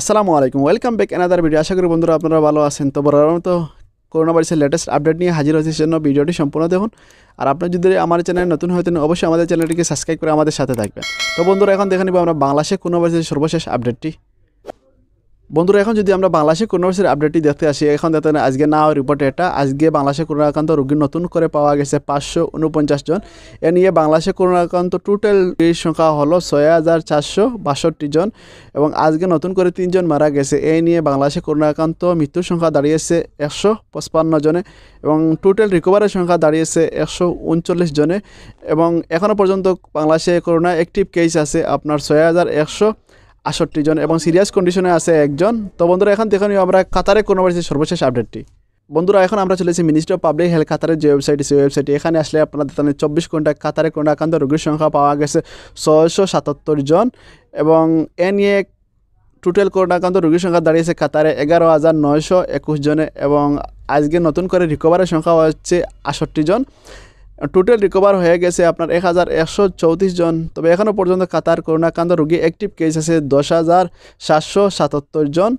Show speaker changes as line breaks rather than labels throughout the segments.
আসসালামু আলাইকুম welcome back another video আশা করি বন্ধুরা আপনারা ভালো আছেন তো বরাবর মতো করোনা ভাইরাসের লেটেস্ট আপডেট নিয়ে হাজির হয়েছে জন্য ভিডিওটি সম্পূর্ণ দেখুন আর আপনার যদি আমার চ্যানেল নতুন হয়ে অবশ্যই আমাদের চ্যানেলটিকে সাবস্ক্রাইব করে আমাদের সাথে থাকবেন তো বন্ধুরা এখন দেখে নিব আমরা বাংলাদেশে করোনা ভাইরাসের সর্বশেষ আপডেটটি বন্ধুরা এখন যদি আমরা বাংলাদেশে করোনাভাইরাসের আপডেটটি দেখতে আসি এখন দেখতে আজকে না রিপোর্ট এটা আজকে বাংলাদেশে করোনা আক্রান্ত রোগী নতুন করে পাওয়া গেছে পাঁচশো উনপঞ্চাশ জন এ নিয়ে বাংলাদেশে করোনা আক্রান্ত টোটাল সংখ্যা হলো ছয় হাজার চারশো বাষট্টি জন এবং আজকে নতুন করে তিনজন মারা গেছে এই নিয়ে বাংলাদেশে করোনা আক্রান্ত মৃত্যুর সংখ্যা দাঁড়িয়েছে একশো পঁচপান্ন জনে এবং টোটাল রিকভারের সংখ্যা দাঁড়িয়েছে একশো উনচল্লিশ জনে এবং এখনও পর্যন্ত বাংলাদেশে করোনা অ্যাক্টিভ কেস আছে আপনার ছয় হাজার একশো আষট্টি জন এবং সিরিয়াস কন্ডিশনে আছে একজন তো বন্ধুরা এখন দেখুন আমরা কাতারে কোনো পারছি সর্বশেষ আপডেটটি বন্ধুরা এখন আমরা চলেছি মিনিস্ট্রি অফ পাবলিক হেলথ কাতারের যে ওয়েবসাইট সেই ওয়েবসাইট এখানে আসলে আপনার দেখেন চব্বিশ ঘন্টা কাতারে কোনো আক্রান্ত রোগীর সংখ্যা পাওয়া গেছে ছয়শো সাতাত্তর জন এবং এ নিয়ে টোটাল করোনা আক্রান্ত রোগীর সংখ্যা দাঁড়িয়েছে কাতারে এগারো হাজার নয়শো একুশ জনে এবং আজকে নতুন করে রিকভারের সংখ্যা হচ্ছে আষট্টি জন টোটাল রিকভার হয়ে গেছে আপনার এক হাজার একশো চৌত্রিশ জন তবে এখনও পর্যন্ত কাতার করোনাকান্ত রোগী অ্যাক্টিভ কেস আছে দশ হাজার সাতশো সাতাত্তর জন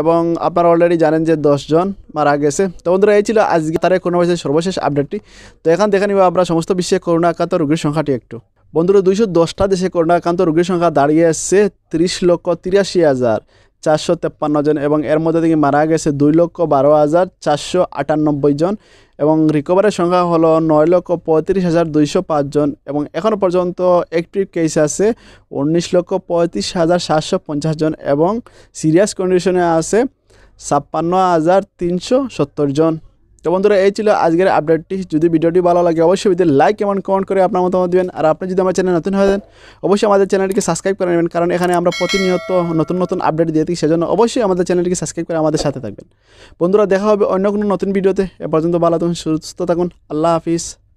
এবং আপনারা অলরেডি জানেন যে দশজন মারা গেছে তো বন্ধুরা এই ছিল আজকে তার করোনা ভাইরাসের সর্বশেষ আপডেটটি তো এখন দেখে নিব আমরা সমস্ত বিশ্বে করোনা আক্রান্ত রোগীর সংখ্যাটি একটু বন্ধুরা দুইশো দশটা দেশে করোনা আক্রান্ত রোগীর সংখ্যা দাঁড়িয়ে আসছে তিরিশ লক্ষ তিরাশি হাজার চারশো তেপ্পান্ন জন এবং এর মধ্যে থেকে মারা গেছে দুই লক্ষ বারো হাজার চারশো আটানব্বই জন এবং রিকভারের সংখ্যা হলো নয় লক্ষ পঁয়ত্রিশ হাজার দুইশো পাঁচজন এবং এখনও পর্যন্ত অ্যাক্টিভ কেস আছে উনিশ লক্ষ পঁয়ত্রিশ হাজার সাতশো পঞ্চাশ জন এবং সিরিয়াস কন্ডিশনে আছে ছাপ্পান্ন হাজার তিনশো সত্তর জন তো বন্ধুরা এই ছিল আজকের আপডেটটি যদি ভিডিওটি ভালো লাগে অবশ্যই যদি লাইক এবং কমেন্ট করে আপনার মতামত দেবেন আর আপনি যদি আমার চ্যানেল নতুন হয়েছেন অবশ্যই আমাদের চ্যানেলটিকে সাবস্ক্রাইব করে নেবেন কারণ এখানে আমরা প্রতিনিয়ত নতুন নতুন আপডেট দিয়ে থাকি সেজন্য অবশ্যই আমাদের চ্যানেলটিকে সাবস্ক্রাইব করে আমাদের সাথে থাকবেন বন্ধুরা দেখা হবে অন্য কোনো নতুন ভিডিওতে এ পর্যন্ত ভালো থাকুন সুস্থ থাকুন আল্লাহ হাফিজ